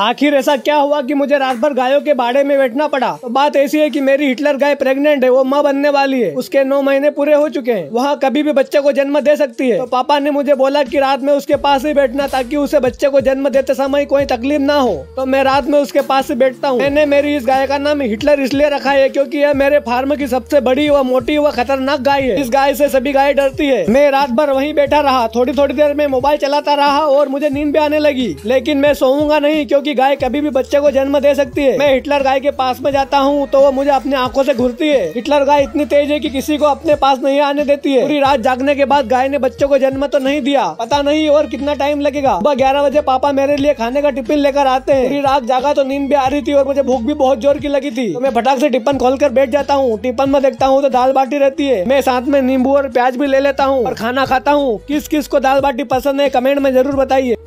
आखिर ऐसा क्या हुआ कि मुझे रात भर गायों के बाड़े में बैठना पड़ा तो बात ऐसी है कि मेरी हिटलर गाय प्रेग्नेंट है वो माँ बनने वाली है उसके नौ महीने पूरे हो चुके हैं वहाँ कभी भी बच्चे को जन्म दे सकती है तो पापा ने मुझे बोला कि रात में उसके पास ही बैठना ताकि उसे बच्चे को जन्म देते समय कोई तकलीफ ना हो तो मैं रात में उसके पास ही बैठता हूँ मैंने मेरी इस गाय का नाम हिटलर इसलिए रखा है क्यूँकी यह मेरे फार्म की सबसे बड़ी व मोटी व खतरनाक गाय है इस गाय ऐसी सभी गाय डरती है मैं रात भर वही बैठा रहा थोड़ी थोड़ी देर में मोबाइल चलाता रहा और मुझे नींद भी आने लगी लेकिन मैं सोऊंगा नहीं क्यूँकी की गाय कभी भी बच्चे को जन्म दे सकती है मैं हिटलर गाय के पास में जाता हूँ तो वो मुझे अपनी आंखों से घूरती है हिटलर गाय इतनी तेज है कि किसी को अपने पास नहीं आने देती है पूरी रात जागने के बाद गाय ने बच्चों को जन्म तो नहीं दिया पता नहीं और कितना टाइम लगेगा सुबह ग्यारह बजे पापा मेरे लिए खाने का टिफिन लेकर आते हैं पूरी रात जागा तो नींद भी आ रही थी और मुझे भूख भी बहुत जोर की लगी थी तो मैं फटाक से टिफिन खोल कर बैठ जाता हूँ टिफिन में देखता हूँ तो दाल बाटी रहती है मैं साथ में नींबू और प्याज भी ले लेता हूँ और खाना खाता हूँ किस किस को दाल बाटी पसंद है कमेंट में जरूर बताइए